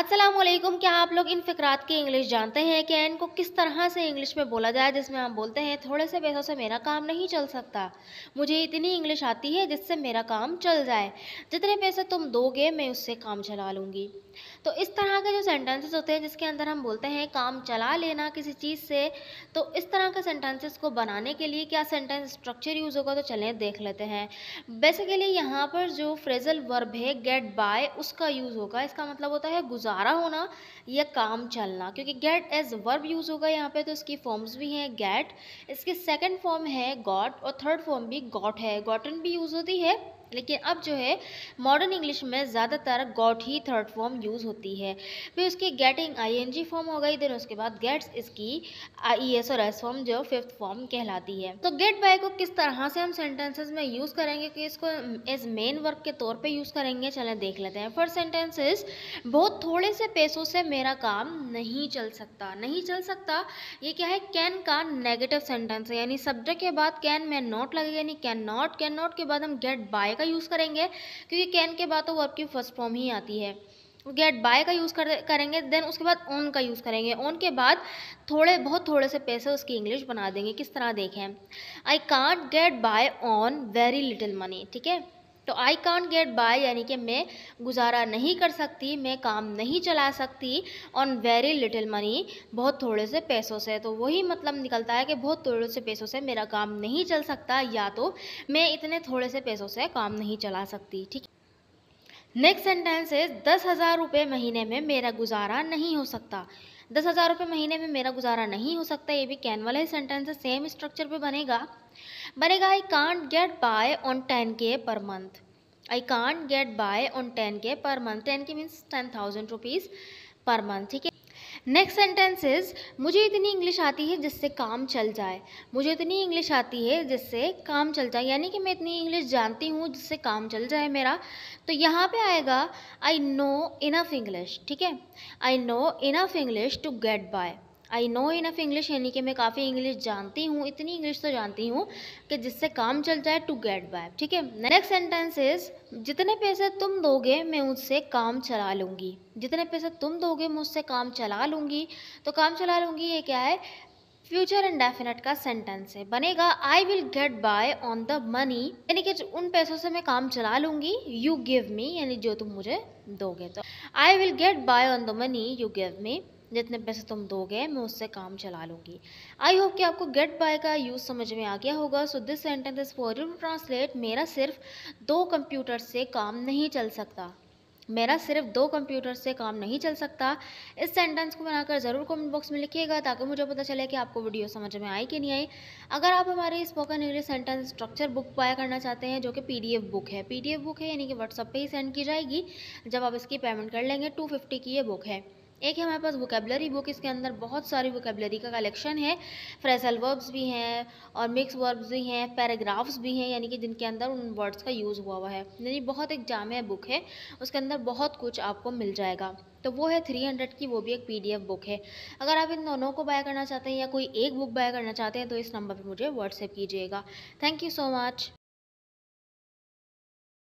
असलम क्या आप लोग इन फ़िक्रात की इंग्लिश जानते हैं कि इनको किस तरह से इंग्लिश में बोला जाए जिसमें हम बोलते हैं थोड़े से पैसों से मेरा काम नहीं चल सकता मुझे इतनी इंग्लिश आती है जिससे मेरा काम चल जाए जितने पैसे तुम दोगे मैं उससे काम चला लूँगी तो इस तरह के जो सेंटेंसेस होते हैं जिसके अंदर हम बोलते हैं काम चला लेना किसी चीज़ से तो इस तरह के सेंटेंसेस को बनाने के लिए क्या सेंटेंस स्ट्रक्चर यूज़ होगा तो चलें देख लेते हैं बेसिकली यहाँ पर जो फ्रेजल वर्ब है गेट बाय उसका यूज़ होगा इसका मतलब होता है गुजारा होना या काम चलना क्योंकि गेट एज वर्ब यूज़ होगा यहाँ पर तो इसकी फॉर्म्स भी हैं गेट इसकी सेकेंड फॉर्म है गॉट और थर्ड फॉर्म भी गॉट है गॉटन भी यूज़ होती है लेकिन अब जो है मॉडर्न इंग्लिश में ज़्यादातर गॉट ही थर्ड फॉर्म यूज़ होती है फिर उसकी गेटिंग आईएनजी फॉर्म हो गई देन उसके बाद गेट्स इसकी आईएस और एस फॉर्म जो फिफ्थ फॉर्म कहलाती है तो गेट बाय को किस तरह से हम सेंटेंसेस में यूज़ करेंगे कि इसको एज मेन वर्क के तौर पे यूज़ करेंगे चलें देख लेते हैं फर्स्ट सेंटेंसेस बहुत थोड़े से पैसों से मेरा काम नहीं चल सकता नहीं चल सकता ये क्या है कैन का नेगेटिव सेंटेंस है यानी सब्जेक्ट के बाद कैन में नॉट लगेगा यानी कैन नॉट कैन नॉट के बाद हम गेट बाय का यूज़ करेंगे क्योंकि कैन के बाद तो वर्ब की फर्स्ट फॉर्म ही आती है गेट बाय का यूज़ कर करेंगे देन उसके बाद ऑन का यूज़ करेंगे ऑन के बाद थोड़े बहुत थोड़े से पैसे उसकी इंग्लिश बना देंगे किस तरह देखें I can't get by on very little money ठीक है तो आई कॉन्ट गेट बाय यानी कि मैं गुजारा नहीं कर सकती मैं काम नहीं चला सकती ऑन वेरी लिटिल मनी बहुत थोड़े से पैसों से तो वही मतलब निकलता है कि बहुत थोड़े से पैसों से मेरा काम नहीं चल सकता या तो मैं इतने थोड़े से पैसों से काम नहीं चला सकती ठीक नेक्स्ट सेंटेंस है दस हज़ार रुपये महीने में मेरा गुजारा नहीं हो सकता दस हज़ार रुपये महीने में मेरा गुजारा नहीं हो सकता ये भी कैन वाला ही सेंटेंस है सेम स्ट्रक्चर पे बनेगा बनेगा I can't get by on ten K per month I can't get by on ten K per month ten K means ten thousand rupees per month ठीक है नेक्स्ट सेंटेंस इज़ मुझे इतनी English आती है जिससे काम चल जाए मुझे इतनी इंग्लिश आती है जिससे काम चल जाए यानी कि मैं इतनी इंग्लिश जानती हूँ जिससे काम चल जाए मेरा तो यहाँ पे आएगा आई नो इनफ इंग्लिश ठीक है I know enough English to get by I know enough English यानी कि मैं काफ़ी इंग्लिश जानती हूँ इतनी इंग्लिश तो जानती हूँ कि जिससे काम चल जाए टू गेट बाय ठीक है नेक्स्ट सेंटेंस इज जितने पैसे तुम दोगे मैं उससे काम चला लूँगी जितने पैसे तुम दोगे मैं उससे काम चला लूँगी तो काम चला लूँगी ये क्या है फ्यूचर इंडेफिनेट का सेंटेंस है बनेगा I will get by on the money यानी कि उन पैसों से मैं काम चला लूँगी यू गिव मी यानी जो तुम मुझे दोगे तो I will get by on the money you give me जितने पैसे तुम दोगे मैं उससे काम चला लूँगी आई होप कि आपको गेट बाय का यूज़ समझ में आ गया होगा so this sentence is for you to translate मेरा सिर्फ दो कंप्यूटर से काम नहीं चल सकता मेरा सिर्फ दो कंप्यूटर से काम नहीं चल सकता इस सेंटेंस को बनाकर ज़रूर कमेंट बॉक्स में लिखिएगा ताकि मुझे पता चले कि आपको वीडियो समझ में आई कि नहीं आई अगर आप हमारे spoken English sentence structure book buy करना चाहते हैं जो कि पीडीएफ बुक है पीडीएफ बुक है यानी कि व्हाट्सअप पर ही सेंड की जाएगी जब आप इसकी पेमेंट कर लेंगे टू फिफ्टी की ये बुक है एक है हमारे पास वोकेबलरी बुक इसके अंदर बहुत सारी वोकेबलरी का कलेक्शन है फ्रेसल वर्ब्स भी हैं और मिक्स वर्ब्स भी हैं पैराग्राफ्स भी हैं यानी कि जिनके अंदर उन वर्ड्स का यूज़ हुआ हुआ है यानी बहुत एक जाम बुक है उसके अंदर बहुत कुछ आपको मिल जाएगा तो वो है थ्री हंड्रेड की वो भी एक पीडीएफ बुक है अगर आप इन दोनों को बाय करना चाहते हैं या कोई एक बुक बाय करना चाहते हैं तो इस नंबर पर मुझे व्हाट्सएप कीजिएगा थैंक यू सो मच